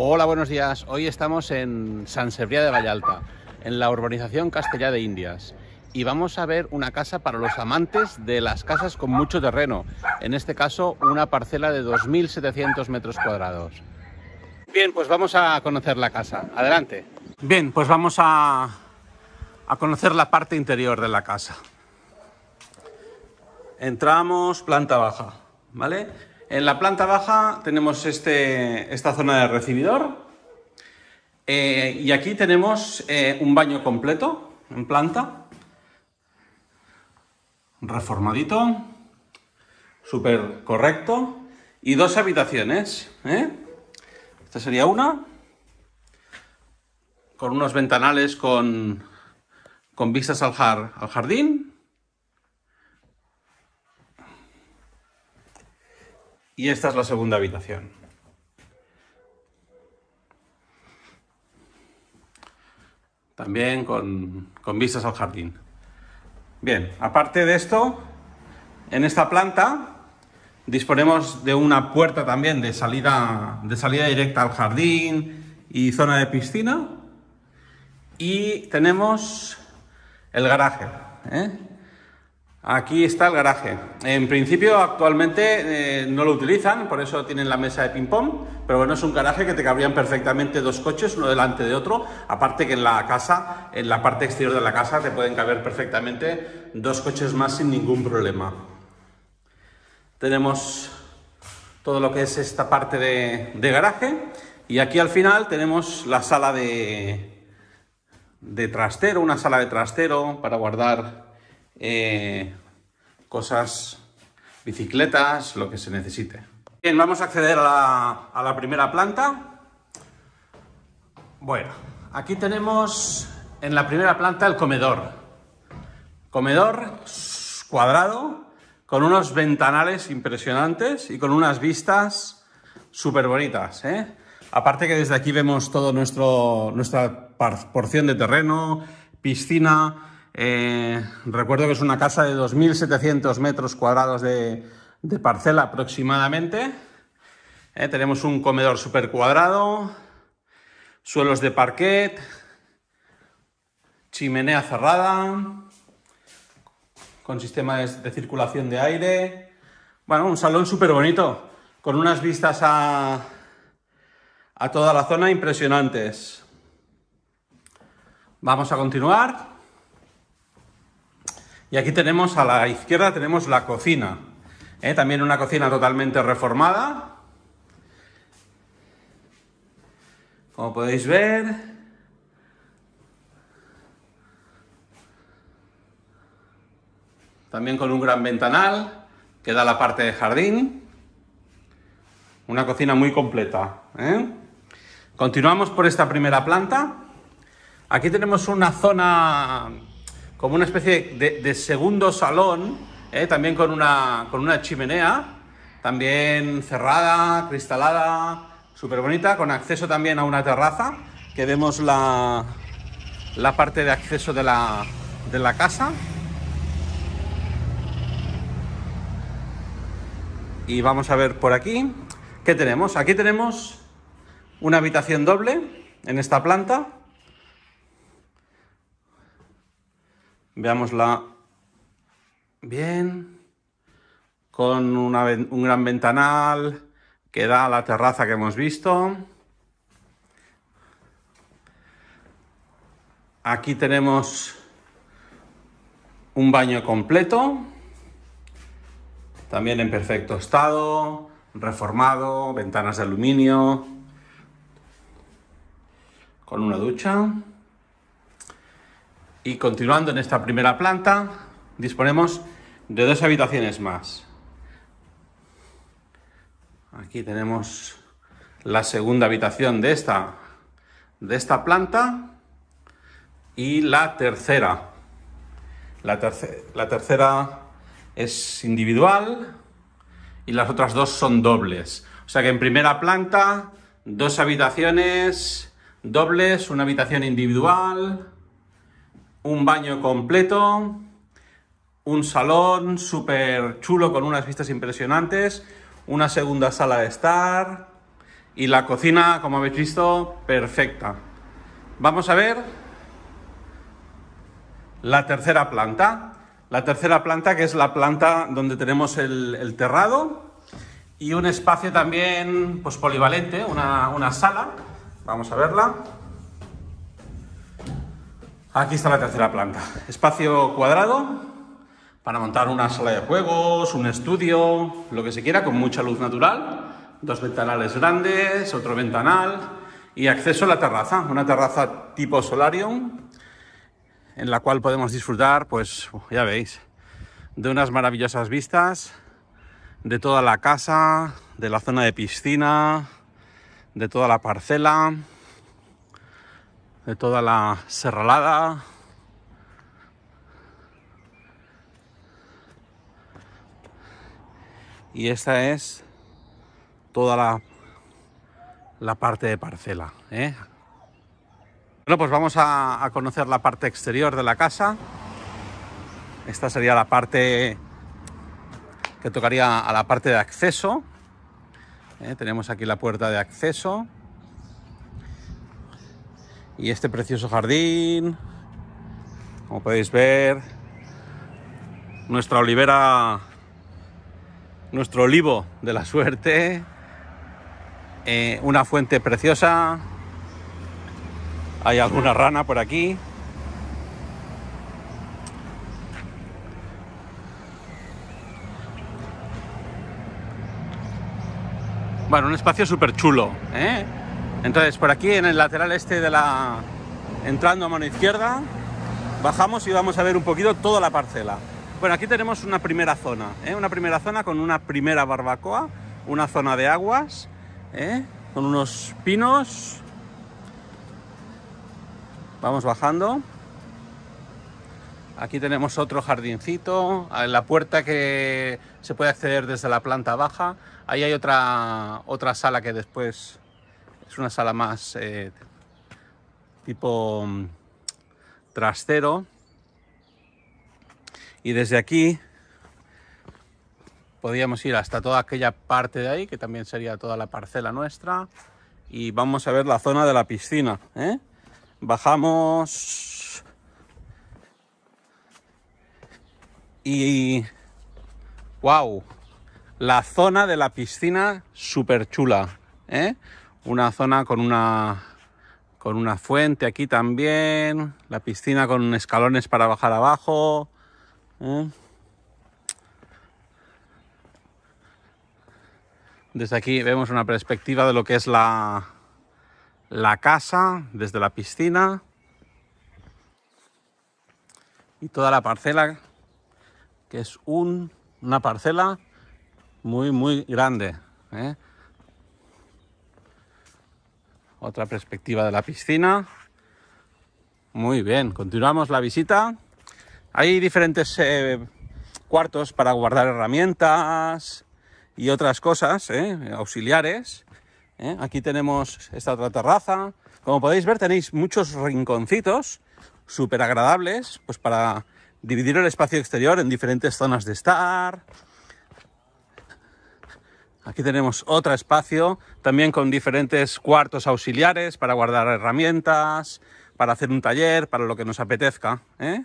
Hola, buenos días. Hoy estamos en San de Vallalta, en la urbanización Castellá de Indias. Y vamos a ver una casa para los amantes de las casas con mucho terreno. En este caso, una parcela de 2.700 metros cuadrados. Bien, pues vamos a conocer la casa. Adelante. Bien, pues vamos a, a conocer la parte interior de la casa. Entramos planta baja, ¿vale? En la planta baja tenemos este, esta zona de recibidor eh, y aquí tenemos eh, un baño completo en planta, reformadito, súper correcto y dos habitaciones. ¿eh? Esta sería una con unos ventanales con, vistas al jardín Y esta es la segunda habitación. También con, vistas al jardín. Bien, aparte de esto, en esta planta disponemos de una puerta también de salida, de salida directa al jardín y zona de piscina. Y tenemos el garaje. ¿eh? Aquí está el garaje. En principio actualmente eh, no lo utilizan, por eso tienen la mesa de ping-pong, pero bueno, es un garaje que te cabrían perfectamente dos coches, uno delante de otro, aparte que en la casa, en la parte exterior de la casa, te pueden caber perfectamente dos coches más sin ningún problema. Tenemos todo lo que es esta parte de, garaje y aquí al final tenemos la sala de trastero, una sala de trastero para guardar eh, cosas, bicicletas, lo que se necesite. Bien, vamos a acceder a la, primera planta. Bueno, aquí tenemos en la primera planta el comedor. Comedor cuadrado con unos ventanales impresionantes y con unas vistas súper bonitas. ¿eh? Aparte que desde aquí vemos toda nuestra porción de terreno, piscina, eh, recuerdo que es una casa de 2.700 metros cuadrados de, parcela aproximadamente. Eh, tenemos un comedor super cuadrado, suelos de parquet, chimenea cerrada, con sistema de, circulación de aire. Bueno, un salón súper bonito, con unas vistas a, a toda la zona impresionantes. Vamos a continuar. Y aquí tenemos a la izquierda, tenemos la cocina. ¿eh? También una cocina totalmente reformada. Como podéis ver. También con un gran ventanal que da la parte de jardín. Una cocina muy completa. ¿eh? Continuamos por esta primera planta. Aquí tenemos una zona como una especie de, segundo salón, ¿eh? también con una, con una chimenea, también cerrada, cristalada, súper bonita, con acceso también a una terraza, que vemos la, la parte de acceso de la, de la casa. Y vamos a ver por aquí. ¿Qué tenemos? Aquí tenemos una habitación doble en esta planta Veámosla bien, con un gran ventanal que da a la terraza que hemos visto. Aquí tenemos un baño completo, también en perfecto estado, reformado, ventanas de aluminio, con una ducha. Y continuando en esta primera planta, disponemos de dos habitaciones más. Aquí tenemos la segunda habitación de esta, de esta planta y la tercera. La, la tercera es individual y las otras dos son dobles. O sea que en primera planta, dos habitaciones dobles, una habitación individual un baño completo, un salón súper chulo con unas vistas impresionantes, una segunda sala de estar y la cocina, como habéis visto, perfecta. Vamos a ver la tercera planta. La tercera planta que es la planta donde tenemos el, terrado y un espacio también pues, polivalente, una sala. Vamos a verla. Aquí está la tercera planta. Espacio cuadrado para montar una sala de juegos, un estudio, lo que se quiera, con mucha luz natural. Dos ventanales grandes, otro ventanal y acceso a la terraza. Una terraza tipo solarium en la cual podemos disfrutar, pues ya veis, de unas maravillosas vistas de toda la casa, de la zona de piscina, de toda la parcela de toda la serralada. Y esta es toda la, la parte de parcela. ¿eh? Bueno, pues vamos a, conocer la parte exterior de la casa. Esta sería la parte que tocaría a la parte de acceso. ¿eh? Tenemos aquí la puerta de acceso y este precioso jardín. Como podéis ver, nuestra olivera, nuestro olivo de la suerte, eh, una fuente preciosa, hay alguna rana por aquí. Bueno, un espacio súper chulo, ¿eh? Entonces, por aquí en el lateral este de la. entrando a mano izquierda, bajamos y vamos a ver un poquito toda la parcela. Bueno, aquí tenemos una primera zona, ¿eh? una primera zona con una primera barbacoa, una zona de aguas, ¿eh? con unos pinos. Vamos bajando. Aquí tenemos otro jardincito, la puerta que se puede acceder desde la planta baja. Ahí hay otra, otra sala que después es una sala más eh, tipo mm, trastero. Y desde aquí podríamos ir hasta toda aquella parte de ahí, que también sería toda la parcela nuestra. Y vamos a ver la zona de la piscina. ¿eh? Bajamos... Y... ¡Wow! La zona de la piscina súper chula. ¿eh? una zona con una, con una fuente aquí también, la piscina con escalones para bajar abajo. ¿eh? Desde aquí vemos una perspectiva de lo que es la, la casa desde la piscina y toda la parcela que es un, una parcela muy muy grande ¿eh? Otra perspectiva de la piscina. Muy bien, continuamos la visita. Hay diferentes eh, cuartos para guardar herramientas y otras cosas eh, auxiliares. Eh. Aquí tenemos esta otra terraza. Como podéis ver tenéis muchos rinconcitos súper agradables pues para dividir el espacio exterior en diferentes zonas de estar, Aquí tenemos otro espacio, también con diferentes cuartos auxiliares para guardar herramientas, para hacer un taller, para lo que nos apetezca. ¿eh?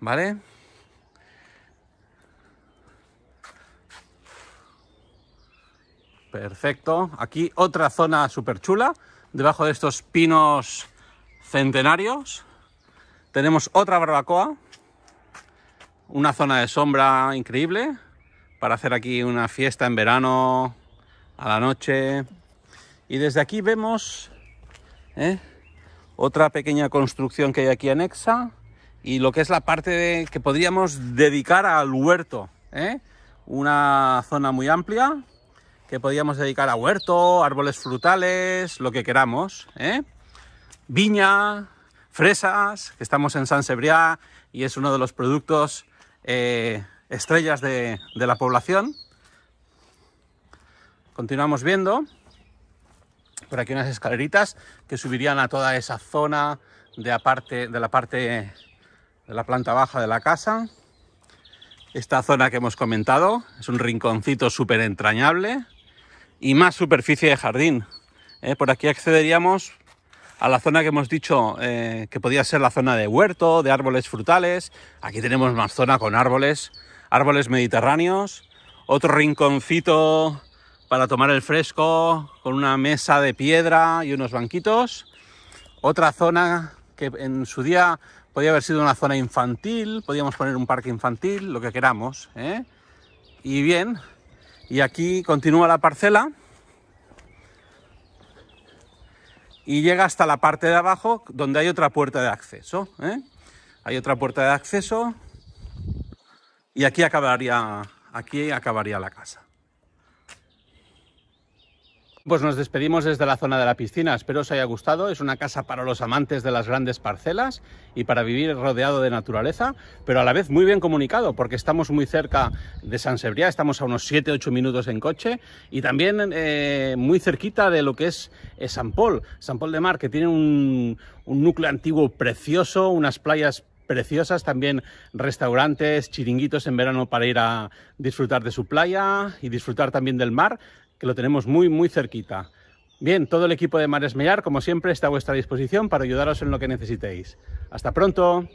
¿Vale? Perfecto. Aquí otra zona súper chula, debajo de estos pinos centenarios. Tenemos otra barbacoa, una zona de sombra increíble para hacer aquí una fiesta en verano, a la noche. Y desde aquí vemos ¿eh? otra pequeña construcción que hay aquí anexa y lo que es la parte que podríamos dedicar al huerto. ¿eh? Una zona muy amplia que podríamos dedicar a huerto, árboles frutales, lo que queramos. ¿eh? Viña, fresas, que estamos en San Sebriá y es uno de los productos estrellas de, la población. Continuamos viendo por aquí unas escaleritas que subirían a toda esa zona de la parte de la, parte, de la planta baja de la casa. Esta zona que hemos comentado es un rinconcito súper entrañable y más superficie de jardín. ¿eh? por aquí accederíamos a la zona que hemos dicho eh, que podía ser la zona de huerto, de árboles frutales. Aquí tenemos más zona con árboles árboles mediterráneos, otro rinconcito para tomar el fresco con una mesa de piedra y unos banquitos, otra zona que en su día podía haber sido una zona infantil, podíamos poner un parque infantil, lo que queramos. ¿eh? Y bien, y aquí continúa la parcela y llega hasta la parte de abajo donde hay otra puerta de acceso. ¿eh? Hay otra puerta de acceso y aquí acabaría, aquí acabaría la casa. Pues nos despedimos desde la zona de la piscina, espero os haya gustado, es una casa para los amantes de las grandes parcelas y para vivir rodeado de naturaleza, pero a la vez muy bien comunicado, porque estamos muy cerca de San Sebriá, estamos a unos 7-8 minutos en coche, y también eh, muy cerquita de lo que es eh, San Paul, San Paul de Mar, que tiene un, un núcleo antiguo precioso, unas playas preciosas, también restaurantes, chiringuitos en verano para ir a disfrutar de su playa y disfrutar también del mar, que lo tenemos muy, muy cerquita. Bien, todo el equipo de Mares Mellar, como siempre, está a vuestra disposición para ayudaros en lo que necesitéis. ¡Hasta pronto!